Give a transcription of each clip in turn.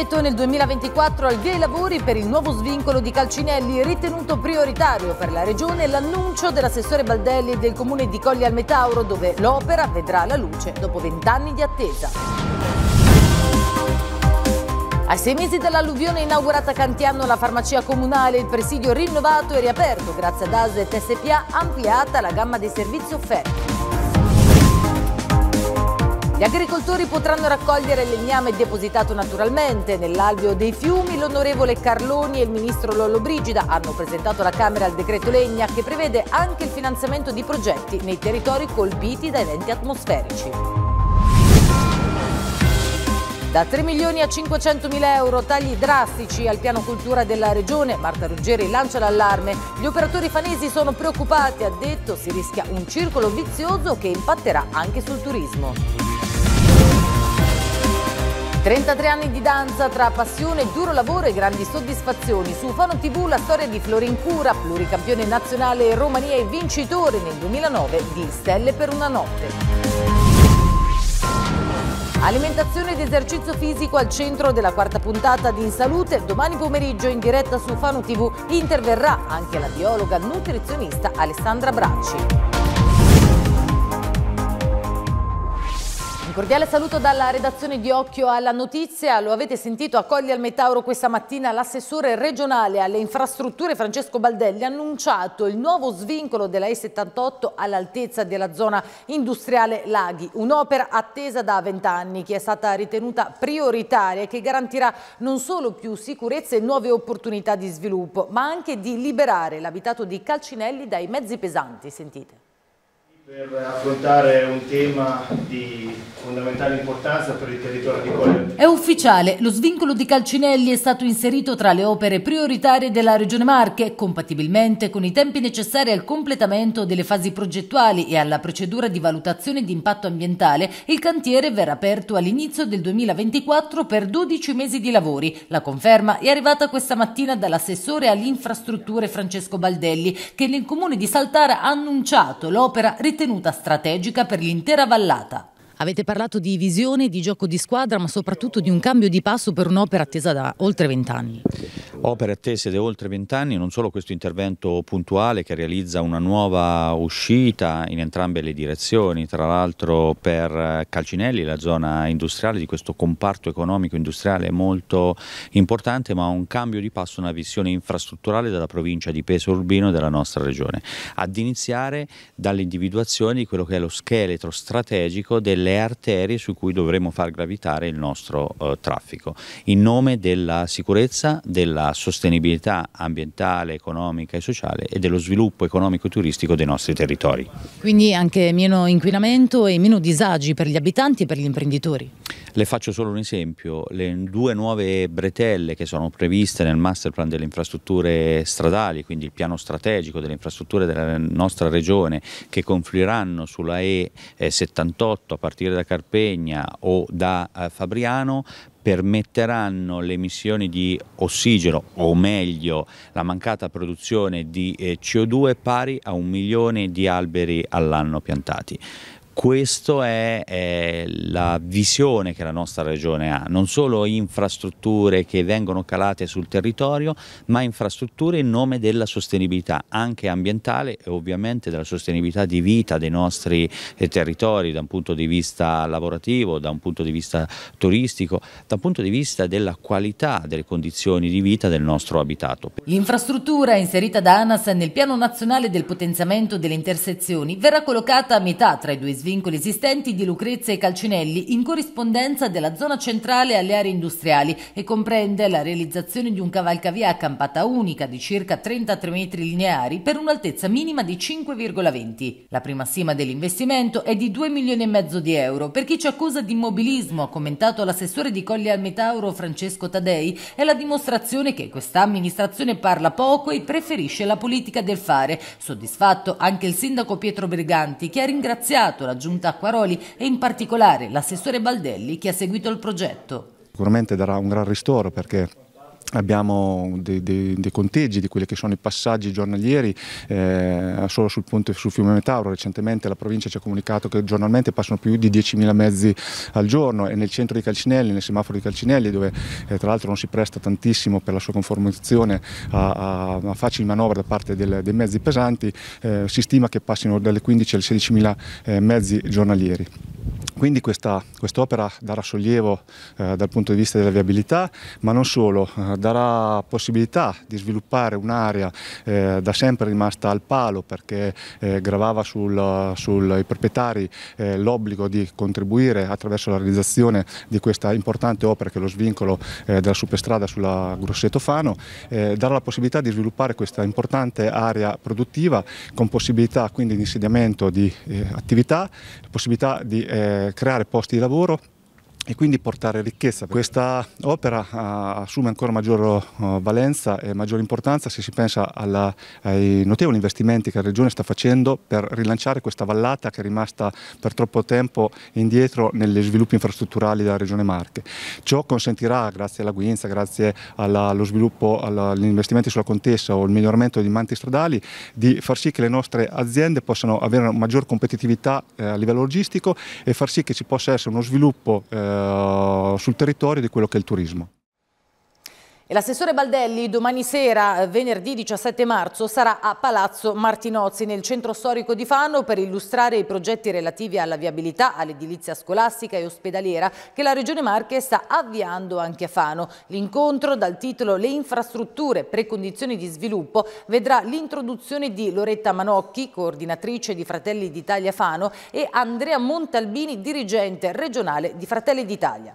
Orbeto nel 2024 al via i lavori per il nuovo svincolo di Calcinelli, ritenuto prioritario per la regione l'annuncio dell'assessore Baldelli del comune di Colli al Metauro, dove l'opera vedrà la luce dopo vent'anni di attesa. A sei mesi dall'alluvione inaugurata a Cantiano la farmacia comunale, il presidio rinnovato e riaperto grazie ad ASET SPA ampliata la gamma dei servizi offerti. Gli agricoltori potranno raccogliere legname depositato naturalmente nell'alveo dei fiumi. L'onorevole Carloni e il ministro Lollobrigida hanno presentato alla Camera il decreto legna che prevede anche il finanziamento di progetti nei territori colpiti da eventi atmosferici. Da 3 milioni a 500 mila euro, tagli drastici al piano cultura della regione, Marta Ruggeri lancia l'allarme. Gli operatori fanesi sono preoccupati, ha detto, si rischia un circolo vizioso che impatterà anche sul turismo. 33 anni di danza tra passione, duro lavoro e grandi soddisfazioni. Su Fano TV la storia di Florin Cura, pluricampione nazionale Romania e vincitore nel 2009 di Stelle per una notte. Alimentazione ed esercizio fisico al centro della quarta puntata di In Salute. Domani pomeriggio in diretta su Fano TV interverrà anche la biologa nutrizionista Alessandra Bracci. Cordiale saluto dalla redazione di Occhio alla Notizia. Lo avete sentito, accoglie al Metauro questa mattina l'assessore regionale alle infrastrutture Francesco Baldelli ha annunciato il nuovo svincolo della E78 all'altezza della zona industriale Laghi, un'opera attesa da vent'anni che è stata ritenuta prioritaria e che garantirà non solo più sicurezza e nuove opportunità di sviluppo, ma anche di liberare l'abitato di Calcinelli dai mezzi pesanti. Sentite per affrontare un tema di fondamentale importanza per il territorio di Colle. È ufficiale, lo svincolo di Calcinelli è stato inserito tra le opere prioritarie della Regione Marche, compatibilmente con i tempi necessari al completamento delle fasi progettuali e alla procedura di valutazione di impatto ambientale, il cantiere verrà aperto all'inizio del 2024 per 12 mesi di lavori. La conferma è arrivata questa mattina dall'assessore alle infrastrutture Francesco Baldelli, che nel comune di Saltara ha annunciato l'opera ritenuta ritenuta strategica per l'intera vallata. Avete parlato di visione, di gioco di squadra, ma soprattutto di un cambio di passo per un'opera attesa da oltre vent'anni. Opere attese da oltre vent'anni, non solo questo intervento puntuale che realizza una nuova uscita in entrambe le direzioni, tra l'altro per Calcinelli, la zona industriale di questo comparto economico industriale molto importante, ma un cambio di passo, una visione infrastrutturale della provincia di Peso Urbino e della nostra regione, ad iniziare dall'individuazione di quello che è lo scheletro strategico delle arterie su cui dovremo far gravitare il nostro eh, traffico, in nome della sicurezza, della sostenibilità ambientale, economica e sociale e dello sviluppo economico e turistico dei nostri territori. Quindi anche meno inquinamento e meno disagi per gli abitanti e per gli imprenditori? Le faccio solo un esempio, le due nuove bretelle che sono previste nel master plan delle infrastrutture stradali, quindi il piano strategico delle infrastrutture della nostra regione che confluiranno sulla E78 eh, a partire da Carpegna o da eh, Fabriano permetteranno le emissioni di ossigeno o meglio la mancata produzione di eh, CO2 pari a un milione di alberi all'anno piantati questa è, è, la visione che la nostra regione ha, non solo infrastrutture che vengono calate sul territorio, ma infrastrutture in nome della sostenibilità, anche ambientale e ovviamente della sostenibilità di vita dei nostri eh, territori da un punto di vista lavorativo, da un punto di vista turistico, da un punto di vista della qualità delle condizioni di vita del nostro abitato. L'infrastruttura inserita da ANAS nel piano nazionale del potenziamento delle intersezioni verrà collocata a metà tra i due sviluppi vincoli esistenti di Lucrezia e Calcinelli in corrispondenza della zona centrale alle aree industriali e comprende la realizzazione di un cavalcavia a campata unica di circa 33 metri lineari per un'altezza minima di 5,20. La prima stima dell'investimento è di 2 milioni e mezzo di euro. Per chi ci accusa di immobilismo, ha commentato l'assessore di Colli al Metauro Francesco Tadei, è la dimostrazione che questa amministrazione parla poco e preferisce la politica del fare. Soddisfatto anche il sindaco Pietro Briganti che ha ringraziato la la giunta Acquaroli e in particolare l'assessore Baldelli che ha seguito il progetto. Sicuramente darà un gran ristoro perché abbiamo dei, dei, dei, conteggi di quelli che sono i passaggi giornalieri eh, solo sul ponte sul fiume Metauro recentemente la provincia ci ha comunicato che giornalmente passano più di 10.000 mezzi al giorno e nel centro di Calcinelli, nel semaforo di Calcinelli dove eh, tra l'altro non si presta tantissimo per la sua conformazione a, a, a facili manovre da parte del, dei mezzi pesanti eh, si stima che passino dalle 15 alle 16.000 mezzi giornalieri. Quindi questa quest'opera darà sollievo eh, dal punto di vista della viabilità, ma non solo, eh, darà possibilità di sviluppare un'area eh, da sempre rimasta al palo perché eh, gravava sui proprietari eh, l'obbligo di contribuire attraverso la realizzazione di questa importante opera che è lo svincolo della superstrada sulla Grosseto Fano, darà la possibilità di sviluppare questa importante area produttiva con possibilità quindi di insediamento di attività, possibilità di creare posti di lavoro e quindi portare ricchezza. Questa opera ah, assume ancora maggior oh, valenza e maggiore importanza se si pensa alla, ai notevoli investimenti che la Regione sta facendo per rilanciare questa vallata che è rimasta per troppo tempo indietro negli sviluppi infrastrutturali della Regione Marche. Ciò consentirà, grazie alla Guinza, grazie alla, allo sviluppo, agli investimenti sulla contessa o il miglioramento di manti stradali, di far sì che le nostre aziende possano avere una maggior competitività eh, a livello logistico e far sì che ci possa essere uno sviluppo eh, eh, sul territorio di quello che è il turismo l'assessore Baldelli domani sera, eh, venerdì 17 marzo, sarà a Palazzo Martinozzi nel centro storico di Fano per illustrare i progetti relativi alla viabilità, all'edilizia scolastica e ospedaliera che la Regione Marche sta avviando anche a Fano. L'incontro dal titolo Le infrastrutture, precondizioni di sviluppo vedrà l'introduzione di Loretta Manocchi, coordinatrice di Fratelli d'Italia Fano e Andrea Montalbini, dirigente regionale di Fratelli d'Italia.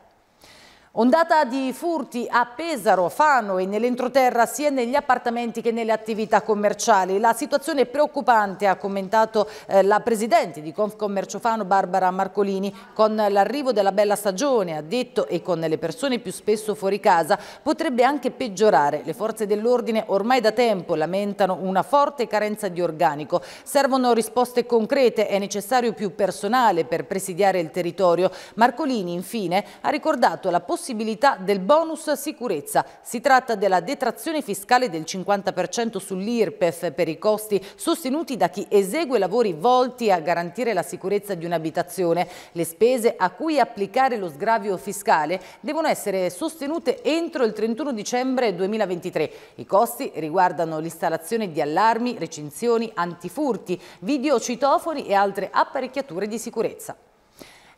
Ondata di furti a Pesaro, Fano e nell'entroterra sia negli appartamenti che nelle attività commerciali. La situazione è preoccupante, ha commentato eh, la Presidente di Confcommercio Fano, Barbara Marcolini. Con l'arrivo della bella stagione, ha detto, e con le persone più spesso fuori casa, potrebbe anche peggiorare. Le forze dell'ordine ormai da tempo lamentano una forte carenza di organico. Servono risposte concrete, è necessario più personale per presidiare il territorio. Marcolini, infine, ha ricordato la possibilità possibilità del bonus sicurezza. Si tratta della detrazione fiscale del 50% sull'IRPEF per i costi sostenuti da chi esegue lavori volti a garantire la sicurezza di un'abitazione. Le spese a cui applicare lo sgravio fiscale devono essere sostenute entro il 31 dicembre 2023. I costi riguardano l'installazione di allarmi, recinzioni, antifurti, videocitofoni e altre apparecchiature di sicurezza.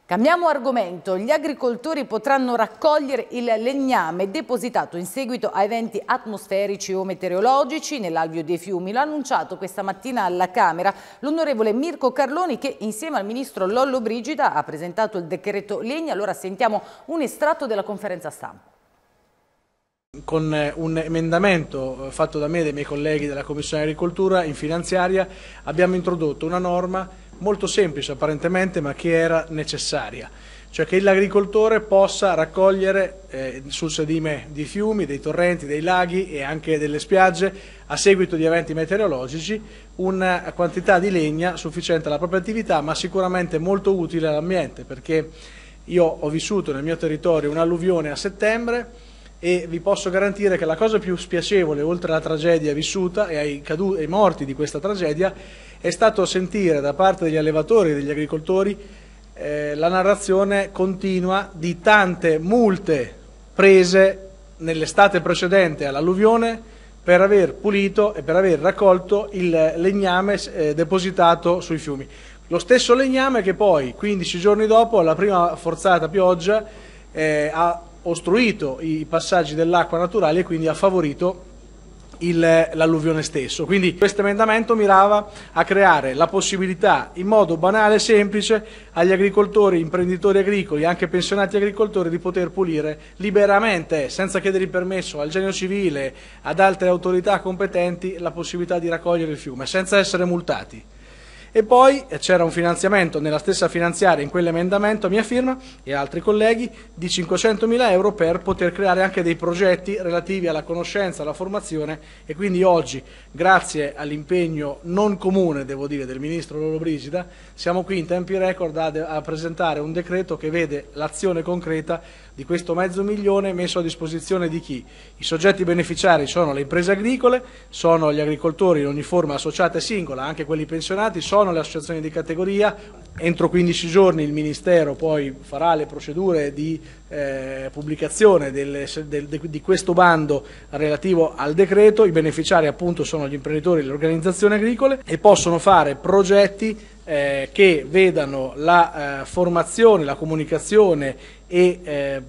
Cambiamo argomento, gli agricoltori potranno raccogliere il legname depositato in seguito a eventi atmosferici o meteorologici nell'alvio dei fiumi. L'ha annunciato questa mattina alla Camera l'onorevole Mirko Carloni che insieme al ministro Lollo Brigida ha presentato il decreto legna. Allora sentiamo un estratto della conferenza stampa. Con eh, un emendamento eh, fatto da me e dai miei colleghi della Commissione Agricoltura in finanziaria abbiamo introdotto una norma molto semplice apparentemente, ma che era necessaria, cioè che l'agricoltore possa raccogliere eh, sul sedime di fiumi, dei torrenti, dei laghi e anche delle spiagge, a seguito di eventi meteorologici, una quantità di legna sufficiente alla propria attività, ma sicuramente molto utile all'ambiente, perché io ho vissuto nel mio territorio un'alluvione a settembre, e vi posso garantire che la cosa più spiacevole, oltre alla tragedia vissuta e ai, ai morti di questa tragedia, è stato sentire da parte degli allevatori e degli agricoltori eh, la narrazione continua di tante multe prese nell'estate precedente all'alluvione per aver pulito e per aver raccolto il legname eh, depositato sui fiumi. Lo stesso legname che poi, 15 giorni dopo, alla prima forzata pioggia, eh, ha ostruito i passaggi dell'acqua naturale e quindi ha favorito l'alluvione stesso. Quindi questo emendamento mirava a creare la possibilità in modo banale e semplice agli agricoltori, imprenditori agricoli, anche pensionati agricoltori di poter pulire liberamente, senza chiedere il permesso al genio civile, ad altre autorità competenti, la possibilità di raccogliere il fiume, senza essere multati. E poi eh, c'era un finanziamento nella stessa finanziaria, in quell'emendamento a mia firma e altri colleghi, di 500 mila euro per poter creare anche dei progetti relativi alla conoscenza, alla formazione e quindi oggi, grazie all'impegno non comune, devo dire, del Ministro Loro Brigida siamo qui in tempi record a, a presentare un decreto che vede l'azione concreta di questo mezzo milione messo a disposizione di chi? I soggetti beneficiari sono le imprese agricole, sono gli agricoltori in ogni forma associata e singola, anche quelli pensionati, sono sono le associazioni di categoria, entro 15 giorni il Ministero poi farà le procedure di eh, pubblicazione delle, del, de, di questo bando relativo al decreto, i beneficiari appunto sono gli imprenditori e le organizzazioni agricole e possono fare progetti eh, che vedano la eh, formazione, la comunicazione e, eh,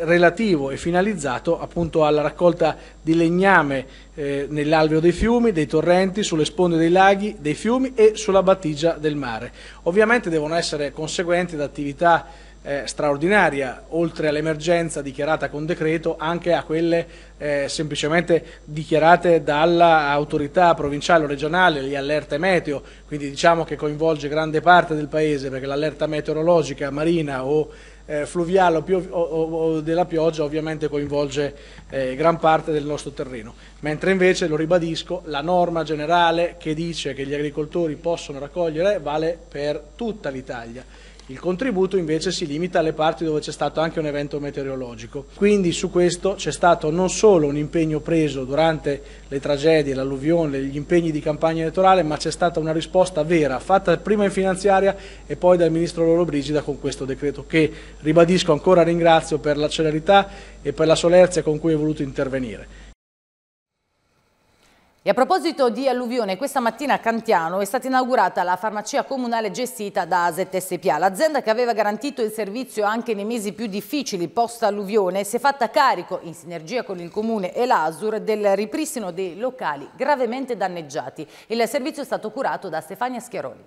relativo e finalizzato appunto alla raccolta di legname eh, nell'alveo dei fiumi, dei torrenti, sulle sponde dei laghi, dei fiumi e sulla battigia del mare. Ovviamente devono essere conseguenti da attività eh, straordinaria, oltre all'emergenza dichiarata con decreto, anche a quelle eh, semplicemente dichiarate dall'autorità provinciale o regionale, le allerte meteo, quindi diciamo che coinvolge grande parte del paese perché l'allerta meteorologica, marina o eh, fluviale o, o, o, della pioggia ovviamente coinvolge eh, gran parte del nostro terreno, mentre invece, lo ribadisco, la norma generale che dice che gli agricoltori possono raccogliere vale per tutta l'Italia. Il contributo invece si limita alle parti dove c'è stato anche un evento meteorologico. Quindi su questo c'è stato non solo un impegno preso durante le tragedie, l'alluvione, gli impegni di campagna elettorale, ma c'è stata una risposta vera, fatta prima in finanziaria e poi dal Ministro Loro Brigida con questo decreto che ribadisco ancora ringrazio per la celerità e per la solerzia con cui è voluto intervenire. E a proposito di alluvione, questa mattina a Cantiano è stata inaugurata la farmacia comunale gestita da Aset SPA. L'azienda che aveva garantito il servizio anche nei mesi più difficili post-alluvione si è fatta carico, in sinergia con il comune e l'ASUR, del ripristino dei locali gravemente danneggiati. Il servizio è stato curato da Stefania Schiaroli.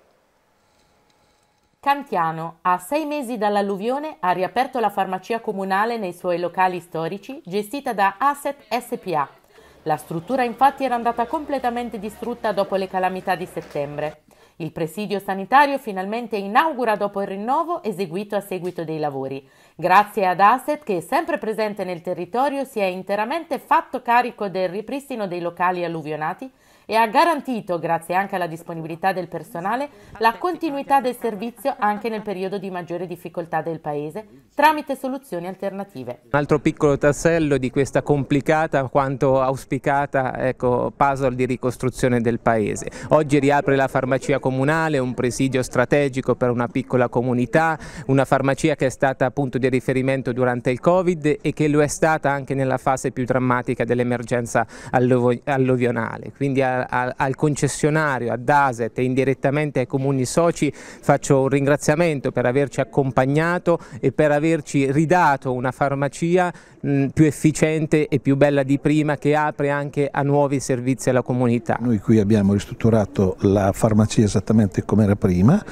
Cantiano, a sei mesi dall'alluvione, ha riaperto la farmacia comunale nei suoi locali storici, gestita da Asset SPA la struttura infatti era andata completamente distrutta dopo le calamità di settembre. Il presidio sanitario finalmente inaugura dopo il rinnovo eseguito a seguito dei lavori, grazie ad Asset che, sempre presente nel territorio, si è interamente fatto carico del ripristino dei locali alluvionati e ha garantito, grazie anche alla disponibilità del personale, la continuità del servizio anche nel periodo di maggiore difficoltà del Paese tramite soluzioni alternative. Un altro piccolo tassello di questa complicata quanto auspicata ecco, puzzle di ricostruzione del Paese. Oggi riapre la farmacia comunale, un presidio strategico per una piccola comunità, una farmacia che è stata appunto di riferimento durante il Covid e che lo è stata anche nella fase più drammatica dell'emergenza alluvionale. Quindi ha a, al concessionario, a DASET e indirettamente ai comuni soci faccio un ringraziamento per averci accompagnato e per averci ridato una farmacia mh, più efficiente e più bella di prima che apre anche a nuovi servizi alla comunità. Noi qui abbiamo ristrutturato la farmacia esattamente come era prima,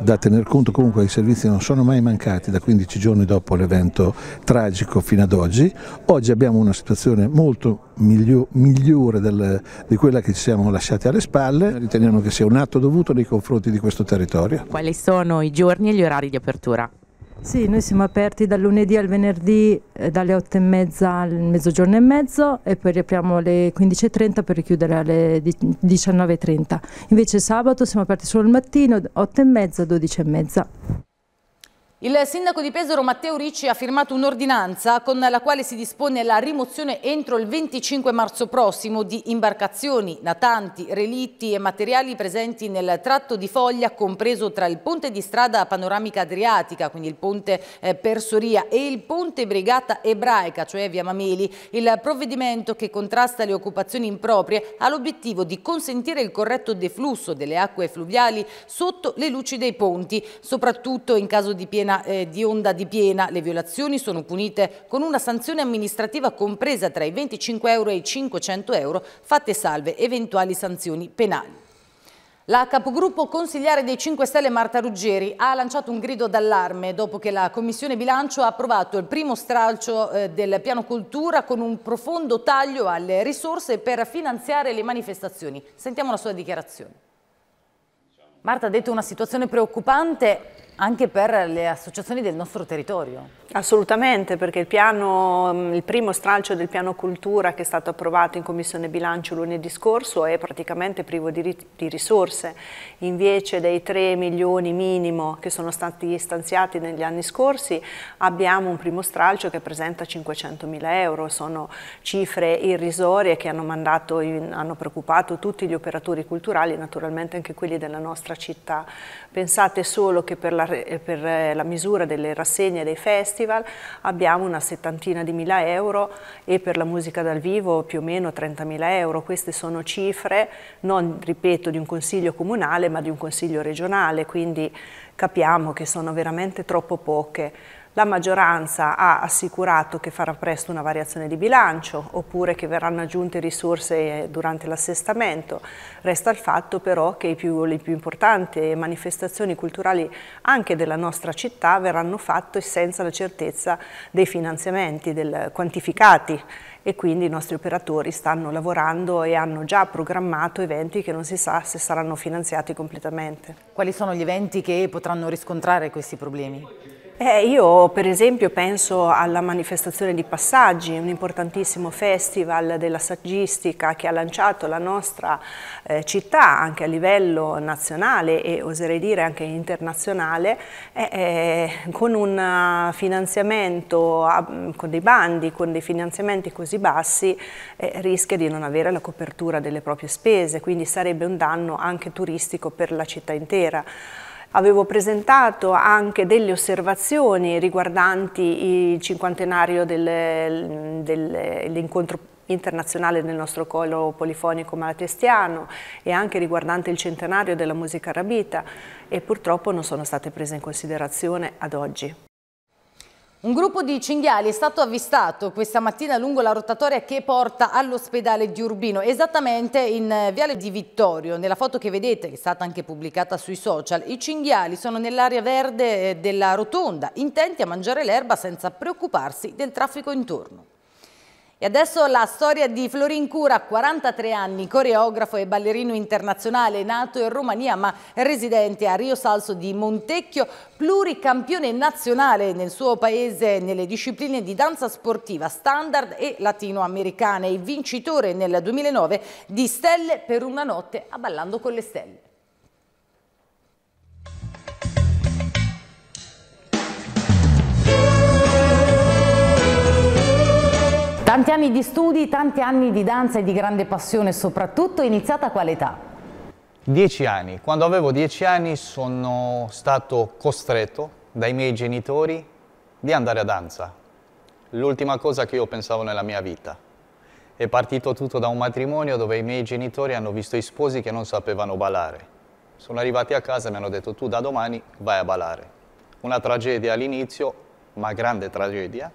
da tener conto comunque che i servizi non sono mai mancati da 15 giorni dopo l'evento tragico fino ad oggi. Oggi abbiamo una situazione molto miglio, migliore del, di quella che ci siamo lasciati alle spalle, riteniamo che sia un atto dovuto nei confronti di questo territorio. Quali sono i giorni e gli orari di apertura? Sì, noi siamo aperti dal lunedì al venerdì eh, dalle 8 e mezza al mezzogiorno e mezzo e poi riapriamo alle 15.30 per chiudere alle 19.30. Invece sabato siamo aperti solo il mattino, 8 e mezza, 12 e mezza. Il sindaco di Pesaro Matteo Ricci ha firmato un'ordinanza con la quale si dispone la rimozione entro il 25 marzo prossimo di imbarcazioni, natanti, relitti e materiali presenti nel tratto di foglia compreso tra il ponte di strada panoramica adriatica, quindi il ponte eh, Persoria e il ponte Brigata Ebraica, cioè via Mameli. Il provvedimento che contrasta le occupazioni improprie ha l'obiettivo di consentire il corretto deflusso delle acque fluviali sotto le luci dei ponti, soprattutto in caso di piena piena, eh, di onda di piena. Le violazioni sono punite con una sanzione amministrativa compresa tra i 25 euro e i 500 euro, fatte salve eventuali sanzioni penali. La capogruppo consigliare dei 5 Stelle Marta Ruggeri ha lanciato un grido d'allarme dopo che la Commissione Bilancio ha approvato il primo stralcio eh, del piano cultura con un profondo taglio alle risorse per finanziare le manifestazioni. Sentiamo la sua dichiarazione. Marta ha detto una situazione preoccupante, anche per le associazioni del nostro territorio. Assolutamente, perché il, piano, mm, il, primo stralcio del piano cultura che è stato approvato in Commissione Bilancio lunedì scorso è praticamente privo di, di risorse, invece dei 3 milioni minimo che sono stati stanziati negli anni scorsi abbiamo un primo stralcio che presenta 500 mila euro, sono cifre irrisorie che hanno, mandato, hanno preoccupato tutti gli operatori culturali, naturalmente anche quelli della nostra città. Pensate solo che per la la, eh, per eh, la misura delle rassegne dei festival abbiamo una settantina di mila euro e per la musica dal vivo più o meno 30.000 euro. Queste sono cifre, non ripeto, di un consiglio comunale ma di un consiglio regionale, quindi capiamo che sono veramente troppo poche la maggioranza ha assicurato che farà presto una variazione di bilancio oppure che verranno aggiunte risorse eh, durante l'assestamento. Resta il fatto però che più, le più importanti manifestazioni culturali anche della nostra città verranno fatte senza la certezza dei finanziamenti del, quantificati e quindi i nostri operatori stanno lavorando e hanno già programmato eventi che non si sa se saranno finanziati completamente. Quali sono gli eventi che potranno riscontrare questi problemi? Eh, io per esempio penso alla manifestazione di Passaggi, un importantissimo festival della saggistica che ha lanciato la nostra eh, città anche a livello nazionale e oserei dire anche internazionale eh, eh con un eh, finanziamento, ah, con dei bandi, con dei finanziamenti così bassi eh, rischia di non avere la copertura delle proprie spese, quindi sarebbe un danno anche turistico per la città intera. Avevo presentato anche delle osservazioni riguardanti il cinquantenario del, dell'incontro internazionale del nostro coro polifonico malatestiano e anche riguardante il centenario della musica arabita e purtroppo non sono state prese in considerazione ad oggi. Un gruppo di cinghiali è stato avvistato questa mattina lungo la rotatoria che porta all'ospedale di Urbino, esattamente in eh, Viale di Vittorio. Nella foto che vedete, che è stata anche pubblicata sui social, i cinghiali sono nell'area verde eh, della rotonda, intenti a mangiare l'erba senza preoccuparsi del traffico intorno. E adesso la storia di Florin Cura, 43 anni, coreografo e ballerino internazionale, nato in Romania ma residente a Rio Salso di Montecchio, pluricampione nazionale nel suo paese nelle discipline di danza sportiva standard e latinoamericane e vincitore nel 2009 di Stelle per una notte a Ballando con le Stelle. Tanti anni di studi, tanti anni di danza e di grande passione, soprattutto iniziata a quale età? Dieci anni. Quando avevo dieci anni sono stato costretto dai miei genitori di andare a danza. L'ultima cosa che io pensavo nella mia vita. È partito tutto da un matrimonio dove i miei genitori hanno visto i sposi che non sapevano ballare. Sono arrivati a casa e mi hanno detto tu da domani vai a ballare. Una tragedia all'inizio, ma grande tragedia,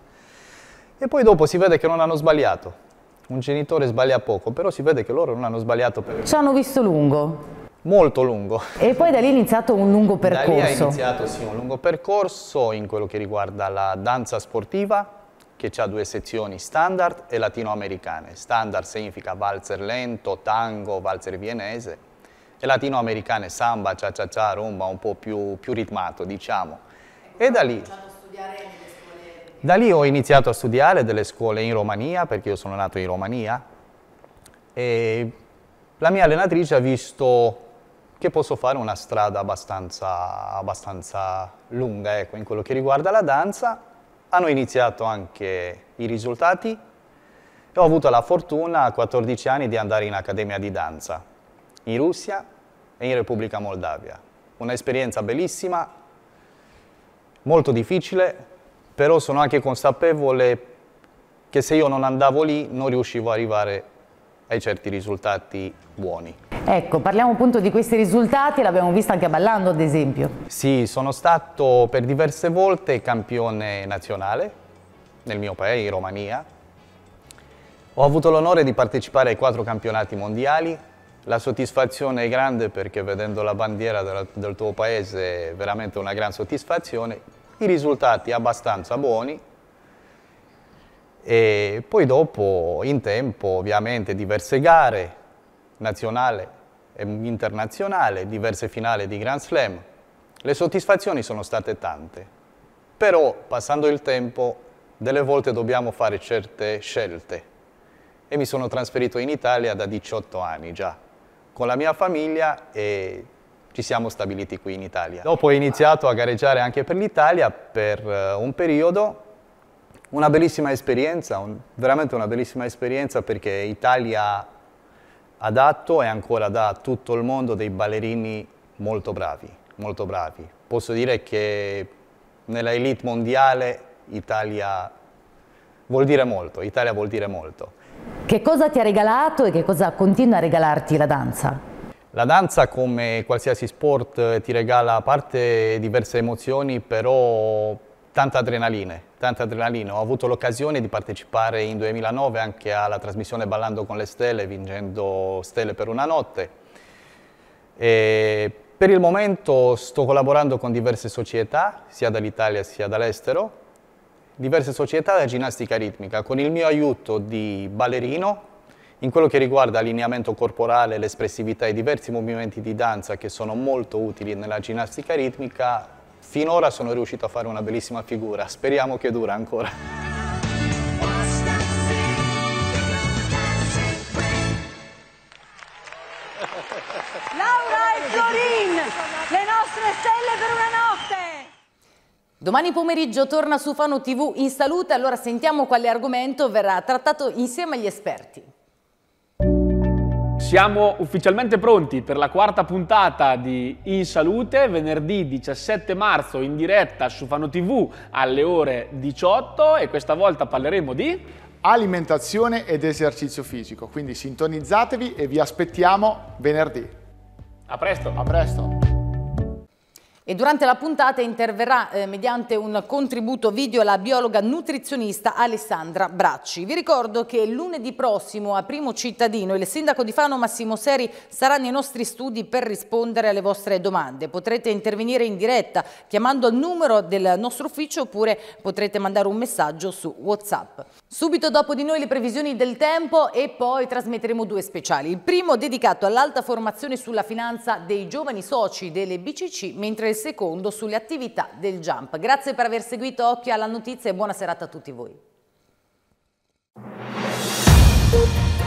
e poi dopo si vede che non hanno sbagliato. Un genitore sbaglia poco, però si vede che loro non hanno sbagliato. Per... Ci hanno visto lungo. Molto lungo. E poi da lì è iniziato un lungo percorso. Da lì è iniziato sì, un lungo percorso in quello che riguarda la danza sportiva, che ha due sezioni standard e latinoamericane. Standard significa valzer lento, tango, valzer vienese e latinoamericane samba, cia cia cia, rumba, un po' più, più ritmato diciamo. E da lì... Da lì ho iniziato a studiare delle scuole in Romania, perché io sono nato in Romania, e la mia allenatrice ha visto che posso fare una strada abbastanza, abbastanza lunga ecco, in quello che riguarda la danza. Hanno iniziato anche i risultati e ho avuto la fortuna a 14 anni di andare in accademia di danza in Russia e in Repubblica Moldavia. Un'esperienza bellissima, molto difficile, però sono anche consapevole che se io non andavo lì non riuscivo ad arrivare ai certi risultati buoni. Ecco, parliamo appunto di questi risultati, l'abbiamo visto anche a ballando ad esempio. Sì, sono stato per diverse volte campione nazionale nel mio paese, in Romania. Ho avuto l'onore di partecipare ai quattro campionati mondiali, la soddisfazione è grande perché vedendo la bandiera del tuo paese è veramente una gran soddisfazione, i risultati abbastanza buoni e poi dopo in tempo ovviamente diverse gare nazionale e internazionale, diverse finali di Grand Slam. Le soddisfazioni sono state tante, però passando il tempo delle volte dobbiamo fare certe scelte e mi sono trasferito in Italia da 18 anni già con la mia famiglia e ci siamo stabiliti qui in Italia. Dopo ho iniziato a gareggiare anche per l'Italia per eh, un periodo, una bellissima esperienza, un, veramente una bellissima esperienza perché Italia ha dato e ancora dà a tutto il mondo dei ballerini molto bravi, molto bravi. Posso dire che nella elite mondiale Italia vuol dire molto, Italia vuol dire molto. Che cosa ti ha regalato e che cosa continua a regalarti la danza? La danza, come qualsiasi sport, ti regala a parte diverse emozioni, però tanta adrenalina, tanta adrenalina. Ho avuto l'occasione di partecipare in 2009 anche alla trasmissione Ballando con le Stelle, vincendo Stelle per una notte. E per il momento sto collaborando con diverse società, sia dall'Italia sia dall'estero, diverse società della ginnastica ritmica, con il mio aiuto di ballerino, in quello che riguarda l'allineamento corporale, l'espressività e diversi movimenti di danza che sono molto utili nella ginnastica ritmica, finora sono riuscito a fare una bellissima figura, speriamo che dura ancora. Laura e Florin, le nostre stelle per una notte! Domani pomeriggio torna su Fano TV in salute, allora sentiamo quale argomento verrà trattato insieme agli esperti. Siamo ufficialmente pronti per la quarta puntata di In Salute, venerdì 17 marzo in diretta su Fano TV alle ore 18 e questa volta parleremo di alimentazione ed esercizio fisico, quindi sintonizzatevi e vi aspettiamo venerdì. A presto! A presto! E durante la puntata interverrà eh, mediante un contributo video la biologa nutrizionista Alessandra Bracci. Vi ricordo che lunedì prossimo a Primo Cittadino il sindaco di Fano Massimo Seri sarà nei nostri studi per rispondere alle vostre domande. Potrete intervenire in diretta chiamando il numero del nostro ufficio oppure potrete mandare un messaggio su Whatsapp. Subito dopo di noi le previsioni del tempo e poi trasmetteremo due speciali. Il primo dedicato all'alta formazione sulla finanza dei giovani soci delle BCC mentre il secondo sulle attività del Jump. Grazie per aver seguito Occhio alla Notizia e buona serata a tutti voi.